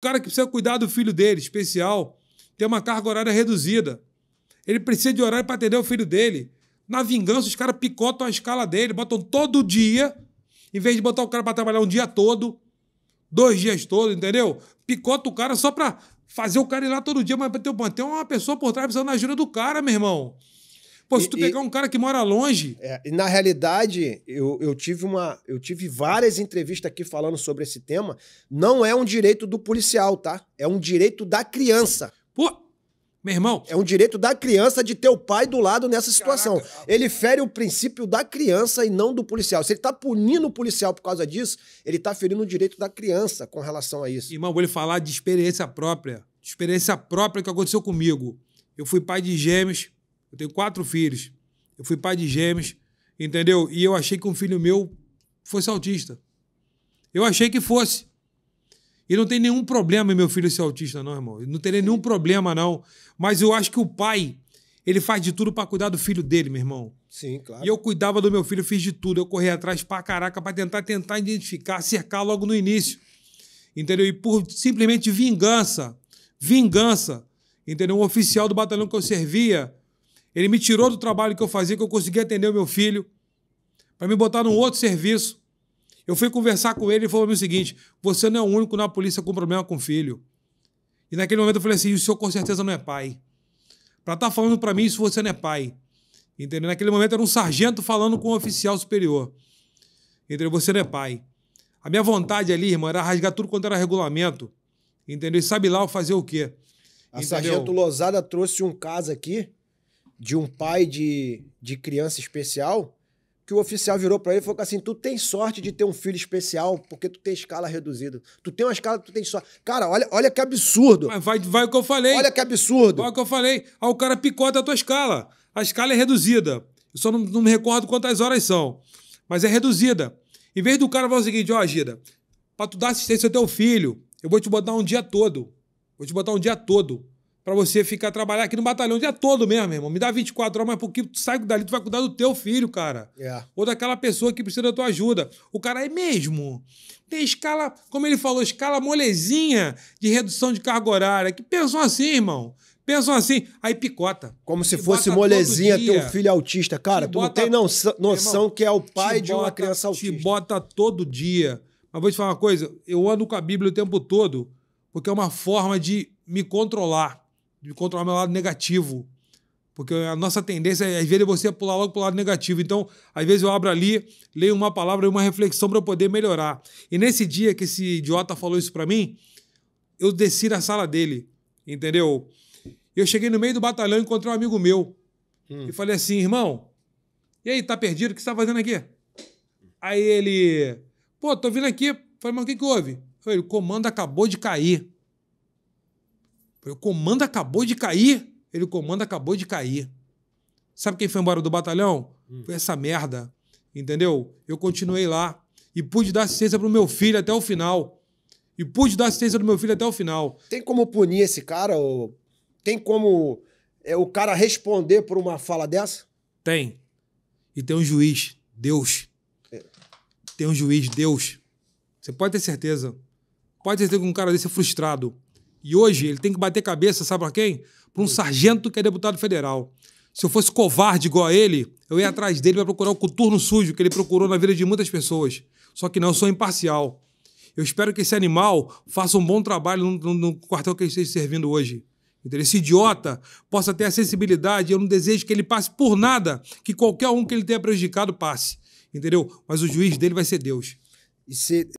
cara que precisa cuidar do filho dele, especial, tem uma carga horária reduzida. Ele precisa de horário para atender o filho dele. Na vingança, os caras picotam a escala dele, botam todo dia, em vez de botar o cara para trabalhar um dia todo, dois dias todo, entendeu? Picota o cara só para fazer o cara ir lá todo dia, mas tem uma pessoa por trás precisando da ajuda do cara, meu irmão. Pô, se tu e, pegar um cara que mora longe. É, e na realidade, eu, eu, tive uma, eu tive várias entrevistas aqui falando sobre esse tema. Não é um direito do policial, tá? É um direito da criança. Pô, meu irmão. É um direito da criança de ter o pai do lado nessa situação. Caraca. Ele fere o princípio da criança e não do policial. Se ele tá punindo o policial por causa disso, ele tá ferindo o direito da criança com relação a isso. Irmão, vou lhe falar de experiência própria. De experiência própria que aconteceu comigo. Eu fui pai de gêmeos eu tenho quatro filhos. Eu fui pai de gêmeos, entendeu? E eu achei que um filho meu fosse autista. Eu achei que fosse. E não tem nenhum problema em meu filho ser autista, não, irmão. Não teria nenhum problema, não. Mas eu acho que o pai, ele faz de tudo para cuidar do filho dele, meu irmão. Sim, claro. E eu cuidava do meu filho, fiz de tudo. Eu corri atrás pra caraca pra tentar, tentar identificar, cercar logo no início. Entendeu? E por simplesmente vingança, vingança, entendeu? Um oficial do batalhão que eu servia, ele me tirou do trabalho que eu fazia, que eu conseguia atender o meu filho, para me botar num outro serviço. Eu fui conversar com ele e falou o seguinte: você não é o único na polícia com problema com filho. E naquele momento eu falei assim: o senhor com certeza não é pai. Para estar tá falando para mim isso você não é pai. Entendeu? Naquele momento era um sargento falando com um oficial superior. Entendeu? Você não é pai. A minha vontade ali, irmão, era rasgar tudo quanto era regulamento. Entendeu? E sabe lá eu fazer o quê? A entendeu? sargento Lozada trouxe um caso aqui de um pai de, de criança especial que o oficial virou para ele e falou assim: "Tu tem sorte de ter um filho especial, porque tu tem escala reduzida. Tu tem uma escala, tu tem sorte. Cara, olha, olha que absurdo. Mas vai, vai o que eu falei. Olha que absurdo. Olha o que eu falei. Aí ah, o cara picota a tua escala. A escala é reduzida. Eu só não, não me recordo quantas horas são, mas é reduzida. Em vez do cara falar o seguinte: "Ó, oh, Gida, para tu dar assistência ao teu filho, eu vou te botar um dia todo. Vou te botar um dia todo para você ficar trabalhar aqui no batalhão o dia todo mesmo, irmão. Me dá 24 horas, mas porque tu sai dali, tu vai cuidar do teu filho, cara. É. Ou daquela pessoa que precisa da tua ajuda. O cara é mesmo. Tem escala, como ele falou, escala molezinha de redução de carga horária. Que pensam assim, irmão. Pensam assim, aí picota. Como se fosse molezinha ter um filho autista. Cara, te tu bota, não tem noção irmão, que é o pai de bota, uma criança autista. Te bota todo dia. Mas vou te falar uma coisa, eu ando com a Bíblia o tempo todo, porque é uma forma de me controlar de controlar meu lado negativo. Porque a nossa tendência, é, às vezes, é você pular logo para o lado negativo. Então, às vezes, eu abro ali, leio uma palavra e uma reflexão para eu poder melhorar. E nesse dia que esse idiota falou isso para mim, eu desci na sala dele, entendeu? Eu cheguei no meio do batalhão e encontrei um amigo meu. Hum. E falei assim, irmão, e aí, tá perdido? O que você tá fazendo aqui? Aí ele, pô, tô vindo aqui. Falei, mas o que, que houve? falei, o comando acabou de cair. O comando acabou de cair. Ele, o comando acabou de cair. Sabe quem foi embora do batalhão? Hum. Foi essa merda. Entendeu? Eu continuei lá e pude dar assistência pro meu filho até o final. E pude dar assistência pro meu filho até o final. Tem como punir esse cara? Ou... Tem como é, o cara responder por uma fala dessa? Tem. E tem um juiz, Deus. É. Tem um juiz, Deus. Você pode ter certeza. Pode ter certeza que um cara desse é frustrado. E hoje ele tem que bater cabeça, sabe para quem? Para um sargento que é deputado federal. Se eu fosse covarde igual a ele, eu ia atrás dele para procurar o coturno sujo que ele procurou na vida de muitas pessoas. Só que não, eu sou imparcial. Eu espero que esse animal faça um bom trabalho no, no, no quartel que ele esteja servindo hoje. Esse idiota possa ter a sensibilidade, eu não desejo que ele passe por nada, que qualquer um que ele tenha prejudicado passe. Entendeu? Mas o juiz dele vai ser Deus. E se...